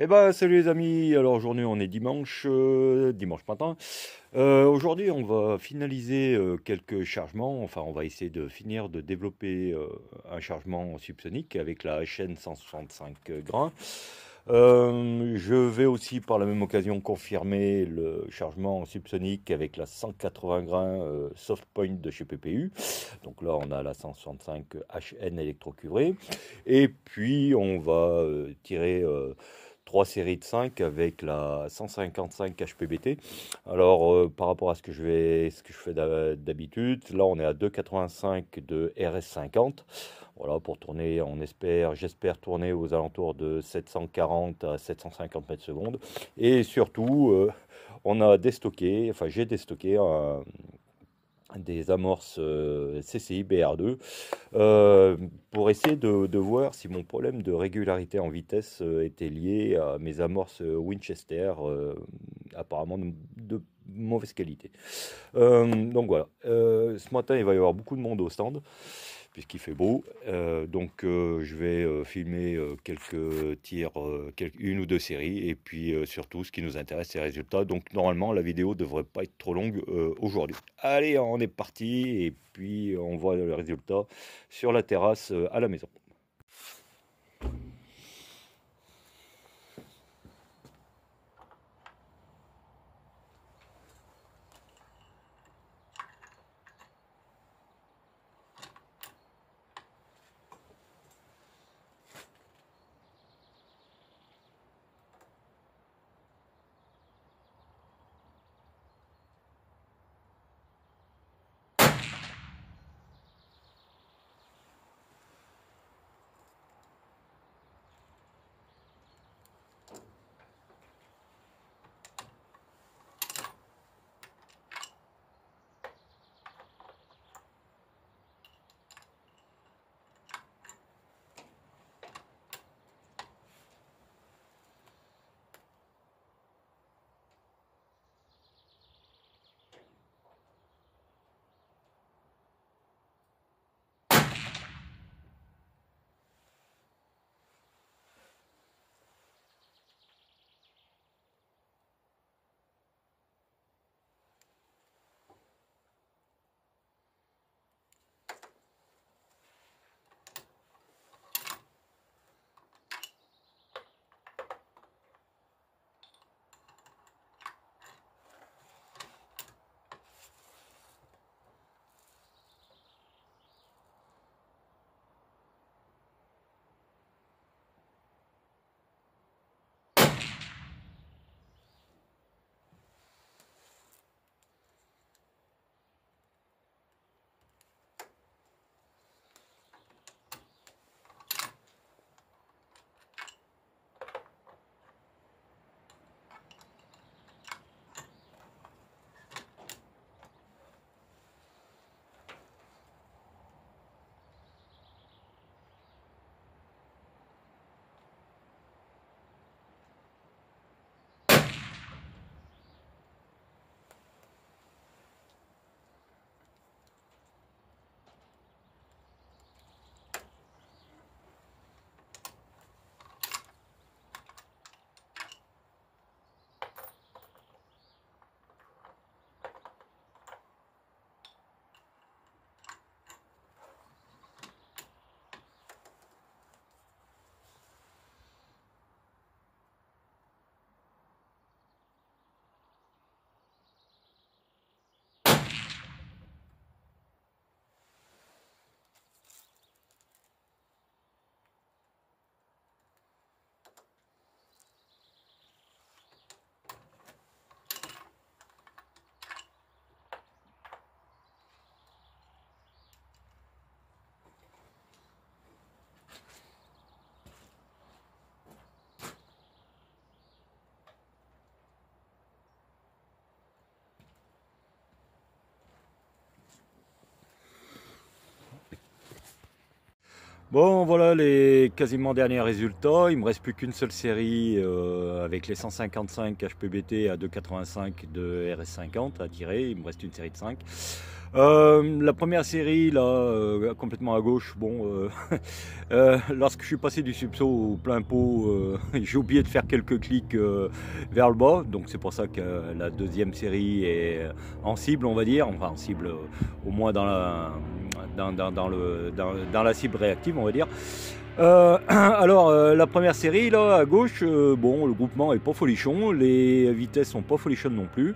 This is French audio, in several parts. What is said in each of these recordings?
Eh ben salut les amis, alors aujourd'hui on est dimanche, euh, dimanche matin. Euh, aujourd'hui on va finaliser euh, quelques chargements, enfin on va essayer de finir de développer un chargement subsonique avec la HN 165 grains. je vais aussi par la même occasion confirmer le chargement subsonique avec la 180 grains soft point de chez PPU. Donc là on a la 165 HN électrocuvrée. Et puis on va tirer... 3 séries de 5 avec la 155 HPBT. Alors euh, par rapport à ce que je, vais, ce que je fais d'habitude, là on est à 2,85 de RS50. Voilà, pour tourner, on espère, j'espère tourner aux alentours de 740 à 750 mètres secondes. Et surtout, euh, on a déstocké, enfin j'ai déstocké des amorces euh, CCI BR2 euh, pour essayer de, voir si mon problème de régularité en vitesse euh, était lié à mes amorces Winchester apparemment de, mauvaise qualité. donc voilà, ce matin il va y avoir beaucoup de monde au stand puisqu'il fait beau. Euh, donc euh, je vais euh, filmer quelques tirs, une ou deux séries, et puis surtout ce qui nous intéresse, c'est les résultats. Donc normalement la vidéo ne devrait pas être trop longue aujourd'hui. Allez, on est parti, et puis on voit le résultat sur la terrasse à la maison. Bon, voilà les quasiment derniers résultats. Il me reste plus qu'une seule série euh, avec les 155 HPBT à 2,85 de RS50 à tirer. Il me reste une série de 5. Euh, la première série, là, euh, complètement à gauche, bon, lorsque je suis passé du subso au plein pot, j'ai oublié de faire quelques clics vers le bas, donc c'est pour ça que la deuxième série est en cible, on va dire, enfin en cible, au moins dans la, dans, la cible réactive, on va dire. Euh, alors, euh, la première série, là, à gauche, euh, bon, le groupement est pas folichon, les vitesses sont pas folichon non plus.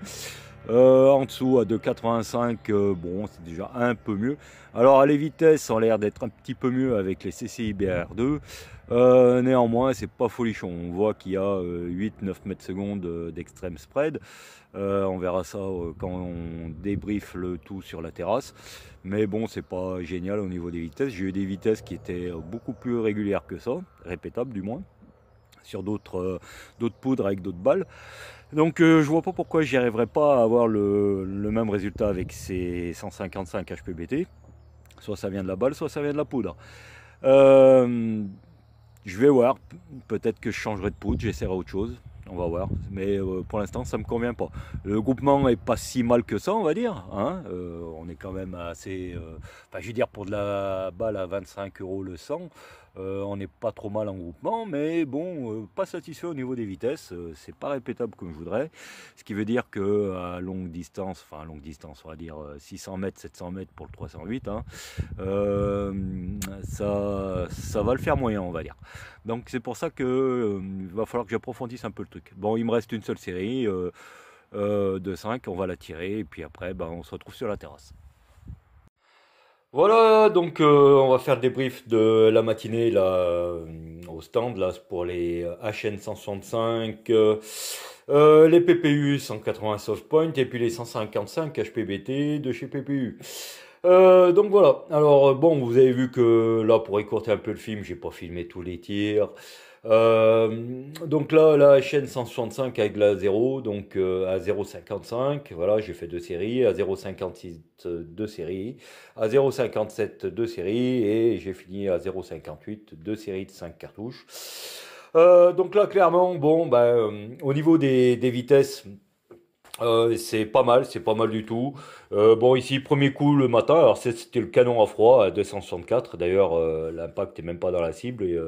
en dessous, à 2,85, bon, c'est déjà un peu mieux. Alors, les vitesses ont l'air d'être un petit peu mieux avec les CCI BR2. néanmoins, c'est pas folichon. On voit qu'il y a 8-9 mètres secondes d'extrême spread. on verra ça quand on débriefe le tout sur la terrasse. Mais bon, c'est pas génial au niveau des vitesses. J'ai eu des vitesses qui étaient euh, beaucoup plus régulières que ça, répétables du moins, sur d'autres euh, poudres avec d'autres balles. Donc euh, je vois pas pourquoi j'y arriverais pas à avoir le, même résultat avec ces 155 HPBT. Soit ça vient de la balle, soit ça vient de la poudre. je vais voir, peut-être que je changerai de poudre, j'essaierai autre chose on va voir. Mais euh, pour l'instant, ça me convient pas. Le groupement est pas si mal que ça, on va dire. Hein. Euh, on est quand même assez. Euh, enfin, je veux dire, pour de la balle à 25 euros le 100, euh, on n'est pas trop mal en groupement, mais bon, euh, pas satisfait au niveau des vitesses. Euh, c'est pas répétable comme je voudrais. Ce qui veut dire que à longue distance, enfin longue distance, on va dire 600 mètres, 700 mètres pour le 308, hein, ça, ça va le faire moyen, on va dire. Donc c'est pour ça que va falloir que j'approfondisse un peu le truc. Bon, il me reste une seule série de 5, on va la tirer, et puis après, ben, on se retrouve sur la terrasse. Voilà, donc euh, on va faire le débrief de la matinée là, euh, au stand là, pour les HN 165, euh, euh, les PPU 180 Softpoint et puis les 155 HPBT de chez PPU. donc voilà, alors bon, vous avez vu que là, pour écourter un peu le film, j'ai pas filmé tous les tirs. Euh, donc là, la chaîne 165 avec la 0, donc euh, à 0,55, voilà, j'ai fait deux séries, à 0,56 euh, deux séries, à 0,57 deux séries, et j'ai fini à 0,58 deux séries de 5 cartouches. donc là, clairement, bon, ben, au niveau des, des vitesses, euh, c'est pas mal, c'est pas mal du tout. Euh, bon, ici, premier coup le matin, alors c'était le canon à froid à 264. D'ailleurs, euh, l'impact n'est même pas dans la cible et,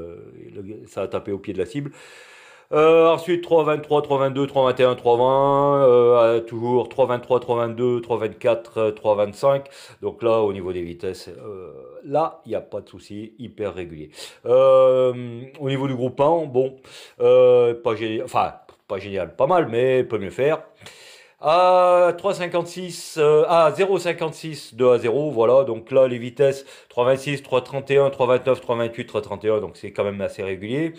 ça a tapé au pied de la cible. ensuite, 323, 322, 321, 320, toujours 323, 322, 324, 325. Donc là, au niveau des vitesses, là, il n'y a pas de souci, hyper régulier. au niveau du groupement, bon, pas génial, enfin, pas génial, pas mal, mais peut mieux faire. Euh, euh, ah, à 3,56 à 0,56 2 à 0 voilà donc là les vitesses 3,26 3,31 3,29 3,28 3,31 donc c'est quand même assez régulier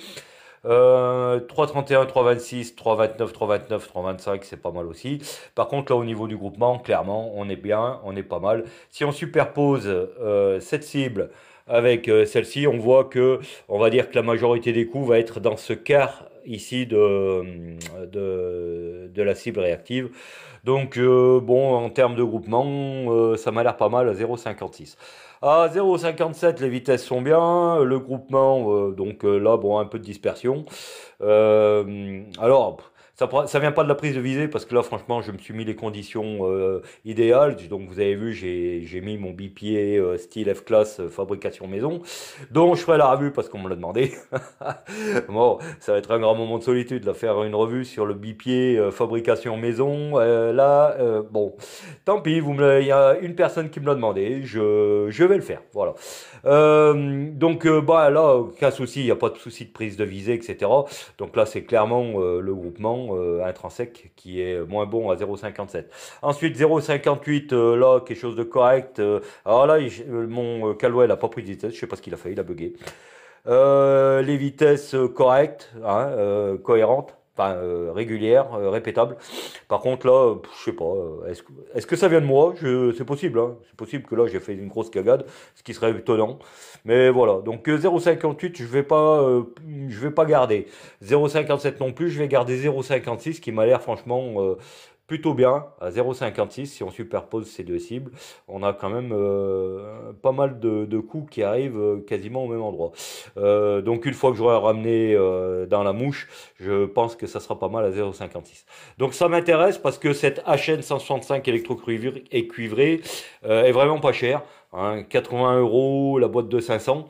3,31 3,26 3,29 3,29 3,25 c'est pas mal aussi par contre là au niveau du groupement clairement on est bien on est pas mal si on superpose euh, cette cible avec celle-ci on voit que on va dire que la majorité des coups va être dans ce quart ici euh, de, de, la cible réactive. Donc euh, bon, en termes de groupement, euh, ça m'a l'air pas mal à 0,56. À 0,57, les vitesses sont bien. Le groupement, donc là, bon, un peu de dispersion. alors, ça ne vient pas de la prise de visée parce que là, franchement, je me suis mis les conditions euh, idéales. Donc, vous avez vu, j'ai mis mon bipied euh, style F-Class euh, fabrication maison, donc je ferai la revue parce qu'on me l'a demandé. bon, ça va être un grand moment de solitude, là, faire une revue sur le bipied fabrication maison. là, bon, tant pis, il y a une personne qui me l'a demandé. Je, je, vais le faire. Voilà. donc, bah là, aucun souci, il n'y a pas de souci de prise de visée, etc. Donc là, c'est clairement le groupement euh, intrinsèque qui est moins bon à 0,57. Ensuite, 0,58, euh, là, quelque chose de correct. Euh, alors là, mon Calwell n'a pas pris de vitesse, je sais pas ce qu'il a fait, il a bugué. les vitesses correctes, hein, cohérentes. Enfin, euh, régulière, euh, répétable. Par contre, là, je sais pas, euh, est-ce que, ça vient de moi C'est possible, hein. c'est possible que là j'ai fait une grosse cagade, ce qui serait étonnant. Mais voilà, donc 0,58, je vais pas, je vais pas garder. 0,57 non plus, je vais garder 0,56, qui m'a l'air franchement plutôt bien, à 0,56 si on superpose ces deux cibles. On a quand même euh, pas mal de, coups qui arrivent euh, quasiment au même endroit. Euh, donc une fois que j'aurai ramené dans la mouche, je pense que ça sera pas mal à 0,56. Donc ça m'intéresse parce que cette HN 165 électro-cuivrée est vraiment pas chère. 80 hein, euros la boîte de 500.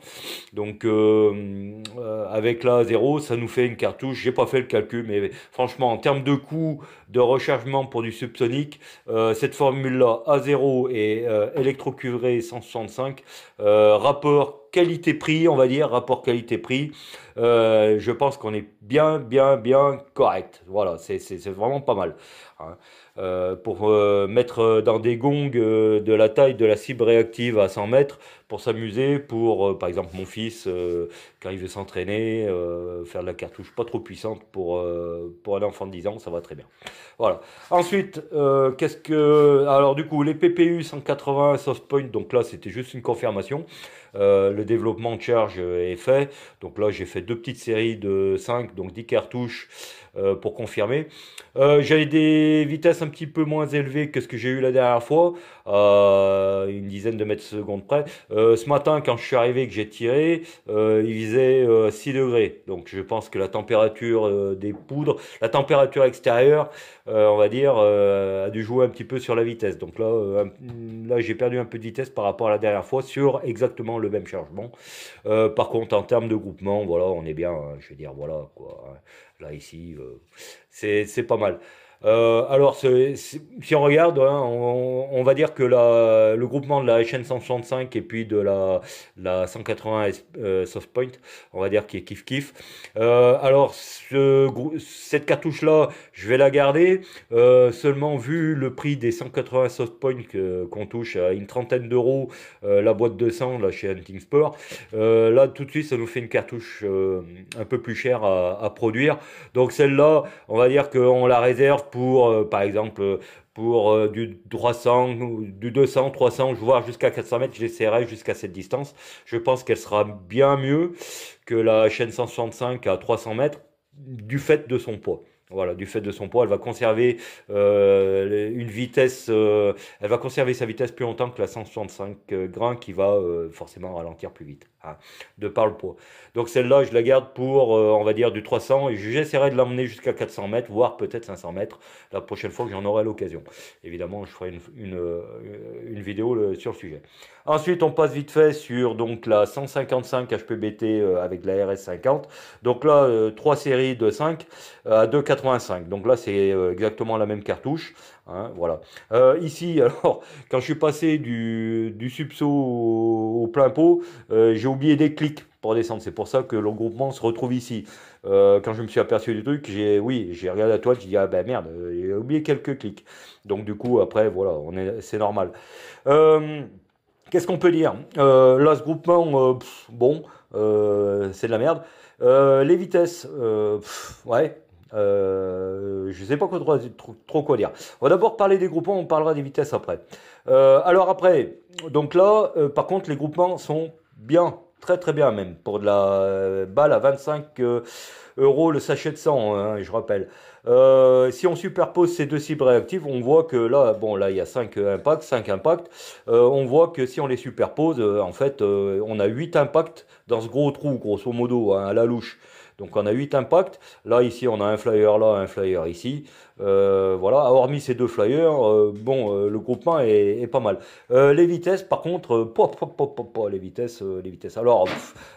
Donc euh, euh, avec la 0, ça nous fait une cartouche. J'ai pas fait le calcul, mais franchement, en termes de coût de rechargement pour du subsonic, euh, cette formule-là A0 et électrocuvré 165, rapport qualité-prix, on va dire, rapport qualité-prix, je pense qu'on est bien, bien, bien correct. Voilà, c'est vraiment pas mal. Hein. Euh, pour euh, mettre euh, dans des gongs de la taille de la cible réactive à 100 mètres pour s'amuser, pour, euh, par exemple, mon fils, euh, quand il veut s'entraîner, euh, faire de la cartouche pas trop puissante pour, pour un enfant de 10 ans, ça va très bien. Voilà. Ensuite, qu'est-ce que... Alors du coup, les PPU 180 Softpoint, donc là, c'était juste une confirmation. le développement de charge est fait. Donc là, j'ai fait deux petites séries de 5, donc 10 cartouches pour confirmer. J'avais des vitesses un petit peu moins élevées que ce que j'ai eu la dernière fois à euh, une dizaine de mètres secondes près. Euh, ce matin, quand je suis arrivé et que j'ai tiré, euh, il faisait 6 degrés. Donc je pense que la température des poudres, la température extérieure, on va dire, a dû jouer un petit peu sur la vitesse. Donc là, là j'ai perdu un peu de vitesse par rapport à la dernière fois sur exactement le même chargement. par contre, en termes de groupement, voilà, on est bien. Hein, je veux dire, voilà quoi. Hein. Là ici, c'est pas mal. Euh, alors, si on regarde, hein, on, va dire que la, le groupement de la HN165 et puis de la, la 180 euh, soft Softpoint, on va dire qui est kiff kiff. Euh, alors, cette cartouche-là, je vais la garder. seulement, vu le prix des 180 Softpoint qu'on touche à une trentaine d'euros, la boîte de sang là, chez Hunting Sport, là, tout de suite, ça nous fait une cartouche un peu plus chère à, à produire. Donc, celle-là, on va dire qu'on la réserve pour, euh, par exemple, euh, pour euh, du 300, du 200, 300, voire jusqu'à 400 mètres, j'essaierai jusqu'à cette distance. Je pense qu'elle sera bien mieux que la chaîne 165 à 300 mètres du fait de son poids. Voilà, du fait de son poids, elle va conserver une vitesse, elle va conserver sa vitesse plus longtemps que la 165 grains qui va forcément ralentir plus vite de par le poids. Donc celle-là, je la garde pour, euh, on va dire, du 300 et j'essaierai de l'emmener jusqu'à 400 mètres, voire peut-être 500 mètres, la prochaine fois que j'en aurai l'occasion. Évidemment, je ferai une, une, euh, vidéo euh, sur le sujet. Ensuite, on passe vite fait sur donc la 155 HPBT avec la RS50. Donc là, trois séries de 5 à 2,85. Donc là, c'est exactement la même cartouche. Hein, voilà. ici, alors, quand je suis passé du, du subso au, plein pot, j'ai j'ai oublié des clics pour descendre. C'est pour ça que le groupement se retrouve ici. Euh, quand je me suis aperçu du truc, j'ai oui, j'ai regardé la toile, j'ai dit ah ben merde, euh, j'ai oublié quelques clics. Donc du coup après voilà, on est c'est normal. Euh, qu'est-ce qu'on peut dire Là, ce groupement, bon, c'est de la merde. les vitesses, ouais, je sais pas quoi, trop, quoi dire. On va d'abord parler des groupements, on parlera des vitesses après. alors après, donc là, par contre, les groupements sont bien Très très bien même, pour de la euh, balle à 25 euh, euros le sachet de sang. Hein, je rappelle. Euh, si on superpose ces deux cibles réactives, on voit que là, bon là il y a 5 impacts, 5 impacts, on voit que si on les superpose, en fait on a 8 impacts dans ce gros trou, grosso modo, hein, à la louche. Donc on a 8 impacts, là ici on a un flyer là, un flyer ici, euh, voilà, hormis ces deux flyers, euh, bon, euh, le groupement est, pas mal. les vitesses, par contre, les vitesses, les vitesses. Alors,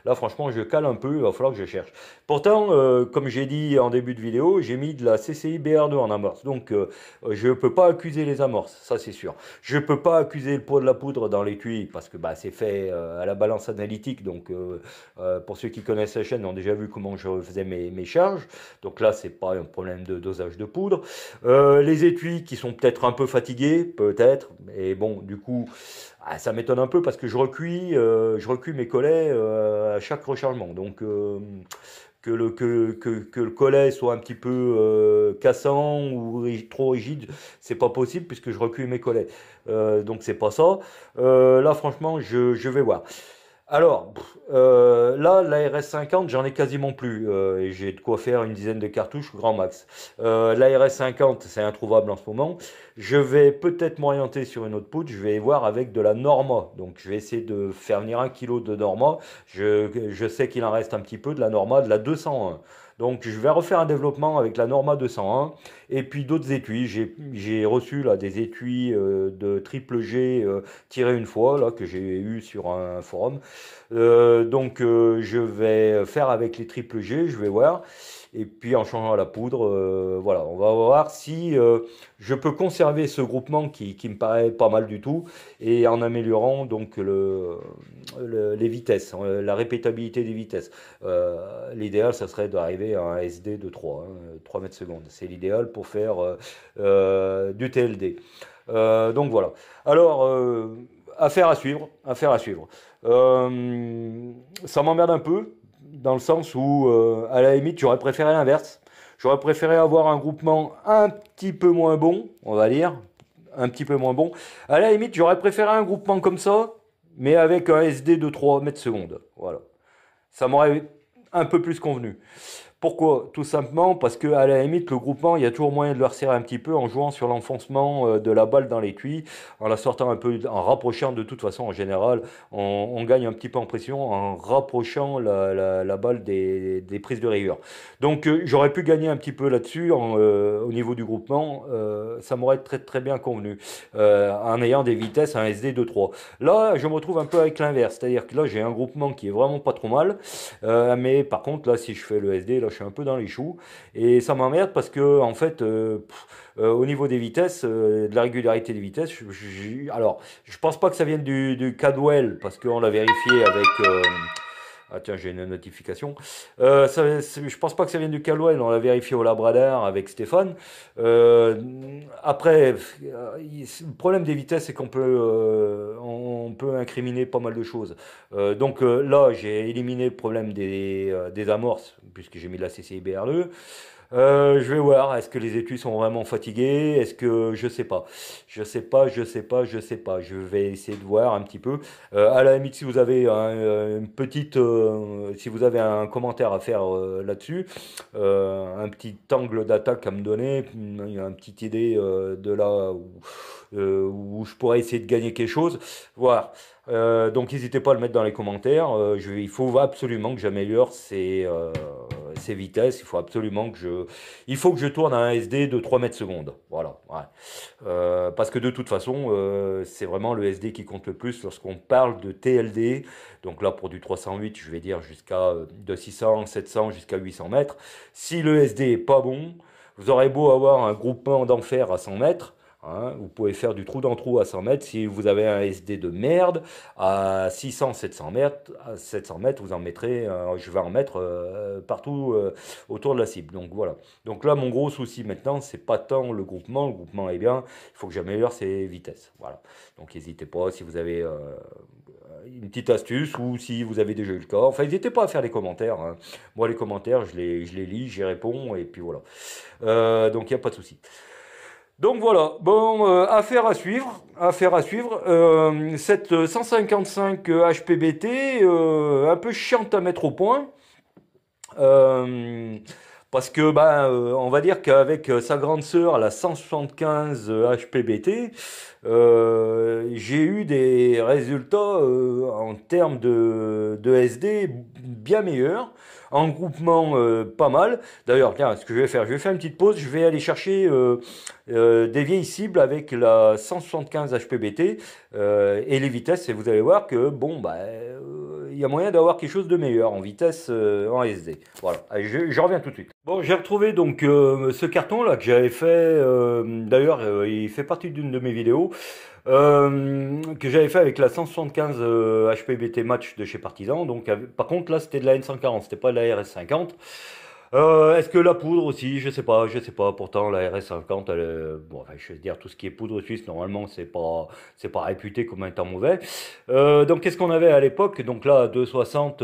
là, franchement, je cale un peu, il va falloir que je cherche. Pourtant, comme j'ai dit en début de vidéo, j'ai mis de la CCI BR2 en amorce, donc je peux pas accuser les amorces, ça c'est sûr. Je peux pas accuser le poids de la poudre dans l'étui parce que bah, c'est fait à la balance analytique, donc pour ceux qui connaissent la chaîne ont déjà vu comment je faisais mes, mes charges. Donc là, c'est pas un problème de dosage de poudre. Euh, les étuis qui sont peut-être un peu fatigués, peut-être. mais bon, du coup, ah, ça m'étonne un peu parce que je recuis, euh, je mes collets euh, à chaque rechargement. Donc, que le, que, le collet soit un petit peu cassant ou trop rigide, c'est pas possible puisque je recueille mes collets. donc c'est pas ça. là franchement, je vais voir. Alors, euh, là, la RS50, j'en ai quasiment plus. Euh, et j'ai de quoi faire une dizaine de cartouches, grand max. L'ARS euh, la RS50, c'est introuvable en ce moment. Je vais peut-être m'orienter sur une autre poudre. Je vais voir avec de la Norma. Donc, je vais essayer de faire venir un kilo de Norma. Je, je sais qu'il en reste un petit peu de la Norma, de la 201. Donc je vais refaire un développement avec la Norma 201 et puis d'autres étuis. J'ai reçu là des étuis euh, de triple G euh, tirés une fois là que j'ai eu sur un forum. Euh, donc je vais faire avec les triple G, je vais voir. Et puis en changeant la poudre, euh, voilà, on va voir si euh, je peux conserver ce groupement qui, me paraît pas mal du tout et en améliorant donc les vitesses, hein, la répétabilité des vitesses. Euh, l'idéal, ça serait d'arriver à un SD de 3, 3 hein, mètres secondes. C'est l'idéal pour faire du TLD. donc voilà. Alors, affaire à suivre, affaire à suivre. ça m'emmerde un peu dans le sens où, euh, à la limite, j'aurais préféré l'inverse. J'aurais préféré avoir un groupement un petit peu moins bon, on va dire, un petit peu moins bon. À la limite, j'aurais préféré un groupement comme ça, mais avec un SD de 3 mètres secondes. Voilà. Ça m'aurait un peu plus convenu. Pourquoi Tout simplement parce que à la limite, le groupement, il y a toujours moyen de le resserrer un petit peu en jouant sur l'enfoncement euh, de la balle dans l'étui, en la sortant un peu, en rapprochant de toute façon en général, on, gagne un petit peu en pression en rapprochant la, balle des, prises de rigueur. Donc euh, j'aurais pu gagner un petit peu là-dessus euh, au niveau du groupement, ça m'aurait très très bien convenu, en ayant des vitesses, un SD 2-3. Là, je me retrouve un peu avec l'inverse, c'est-à-dire que là j'ai un groupement qui est vraiment pas trop mal, mais par contre là si je fais le SD, là je suis un peu dans les choux. Et ça m'emmerde parce que, en fait, euh, euh, au niveau des vitesses, euh, de la régularité des vitesses, alors, je pense pas que ça vienne du, du Cadwell parce qu'on l'a vérifié avec. Ah tiens, j'ai une notification. Euh, ça, je pense pas que ça vienne du Caldwell, on l'a vérifié au Labrador avec Stéphane. Euh, après, euh, le problème des vitesses, c'est qu'on peut, euh, on peut incriminer pas mal de choses. donc là, j'ai éliminé le problème des, des amorces, puisque j'ai mis de la CCIBRE. 2 euh, je vais voir, est-ce que les études sont vraiment fatiguées Est-ce que je sais pas Je sais pas, je sais pas, je sais pas. Je vais essayer de voir un petit peu. Euh, à la limite, si vous avez un, euh, une petite, si vous avez un commentaire à faire là-dessus, un petit angle d'attaque à me donner, une petite idée de là où, je pourrais essayer de gagner quelque chose. Voilà. donc n'hésitez pas à le mettre dans les commentaires. Je, il faut absolument que j'améliore ces ces vitesses, il faut absolument que je, il faut que je tourne à un SD de 3 mètres secondes. Voilà. Euh, parce que de toute façon, euh, c'est vraiment le SD qui compte le plus lorsqu'on parle de TLD. Donc là, pour du 308, je vais dire jusqu'à euh, de 600, 700 jusqu'à 800 mètres. Si le SD est pas bon, vous aurez beau avoir un groupement d'enfer à 100 mètres, Hein. vous pouvez faire du trou dans trou à 100 mètres. Si vous avez un SD de merde, à 600, 700 mètres, à 700 mètres vous en mettrez, euh, je vais en mettre euh, partout euh, autour de la cible. Donc voilà. Donc là, mon gros souci maintenant, c'est pas tant le groupement. Le groupement est bien, il faut que j'améliore ses vitesses. Voilà. Donc n'hésitez pas si vous avez une petite astuce ou si vous avez déjà eu le corps. Enfin, n'hésitez pas à faire les commentaires. Hein. Moi, les commentaires, je les, je les lis, j'y réponds et puis voilà. donc il n'y a pas de souci. Donc voilà, bon, euh, affaire à suivre, affaire à suivre. Euh, cette 155 HPBT, euh, un peu chiante à mettre au point parce que ben, on va dire qu'avec euh, sa grande sœur, la 175 euh, HPBT, j'ai eu des résultats en termes de, SD bien meilleurs, en groupement pas mal. D'ailleurs, tiens, ce que je vais faire, je vais faire une petite pause, je vais aller chercher des vieilles cibles avec la 175 HPBT et les vitesses, et vous allez voir que bon, ben il y a moyen d'avoir quelque chose de meilleur en vitesse euh, en SD. Voilà, je, reviens tout de suite. Bon, j'ai retrouvé donc euh, ce carton là que j'avais fait, euh, d'ailleurs il fait partie d'une de mes vidéos, que j'avais fait avec la 175 HPBT Match de chez Partizan, Donc, par contre là c'était de la N140, c'était pas de la RS50. Euh, Est-ce que la poudre aussi Je sais pas, je sais pas. Pourtant, la RS50, euh, bon, enfin, je veux dire, tout ce qui est poudre suisse, normalement, c'est pas, c'est pas réputé comme un temps mauvais. Euh, donc, qu'est-ce qu'on avait à l'époque Donc là, 260,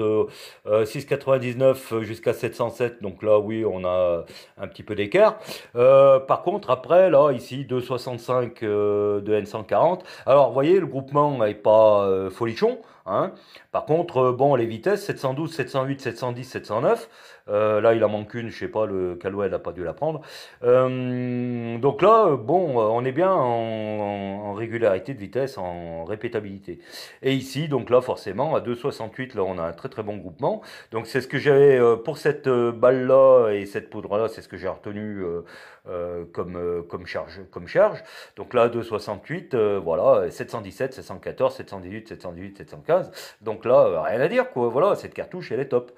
6,99 euh, euh, jusqu'à 707. Donc là, oui, on a un petit peu d'écart. par contre, après, là, ici, 265 de N140. Alors, vous voyez, le groupement n'est pas folichon. Hein. Par contre, euh, bon, les vitesses, 712, 708, 710, 709. là, il en manque une, je sais pas, le elle n'a pas dû la prendre. Euh, donc là, euh, bon, on est bien en, en, régularité de vitesse, en répétabilité. Et ici, donc là, forcément, à 2,68, là, on a un très très bon groupement. Donc c'est ce que j'avais pour cette balle-là et cette poudre-là, c'est ce que j'ai retenu euh, comme, euh, comme, charge, comme charge. Donc là, 268, euh, voilà, 717, 714, 718, 718, 715. Donc là, rien à dire, quoi. Voilà, cette cartouche, elle est top.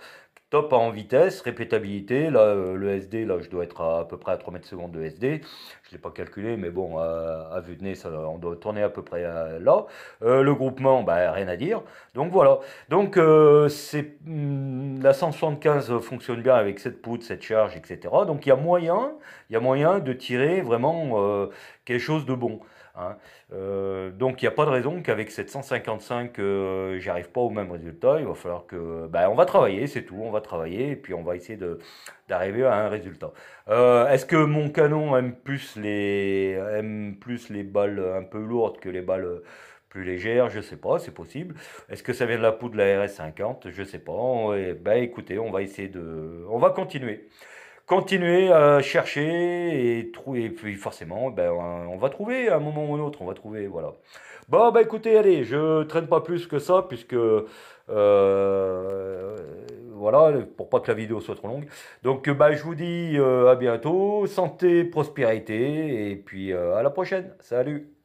Top en vitesse, répétabilité, là, euh, le SD, là, je dois être à, peu près à 3 mètres secondes de SD. Je ne l'ai pas calculé, mais bon, à, à, vue de nez, on doit tourner à peu près euh, là. Euh, le groupement, bah, rien à dire. Donc voilà. Donc hmm, la 175 fonctionne bien avec cette poudre, cette charge, etc. Donc il y a moyen, il y a moyen de tirer vraiment quelque chose de bon. Hein. Euh, donc il n'y a pas de raison qu'avec 755, 155 j'arrive pas au même résultat. Il va falloir que, ben, on va travailler, c'est tout. On va travailler et puis on va essayer de d'arriver à un résultat. Euh, est-ce que mon canon aime plus les aime plus les balles un peu lourdes que les balles plus légères Je sais pas, c'est possible. Est-ce que ça vient de la peau de la RS50 Je sais pas. et, ben écoutez, on va essayer de, on va continuer continuer à chercher et trouver. Et puis forcément, ben, on va trouver à un moment ou un autre. On va trouver, voilà. Bon, bah écoutez, allez, je traîne pas plus que ça, puisque euh, voilà, pour pas que la vidéo soit trop longue. Donc, bah, je vous dis euh, à bientôt, santé, prospérité, et puis euh, à la prochaine. Salut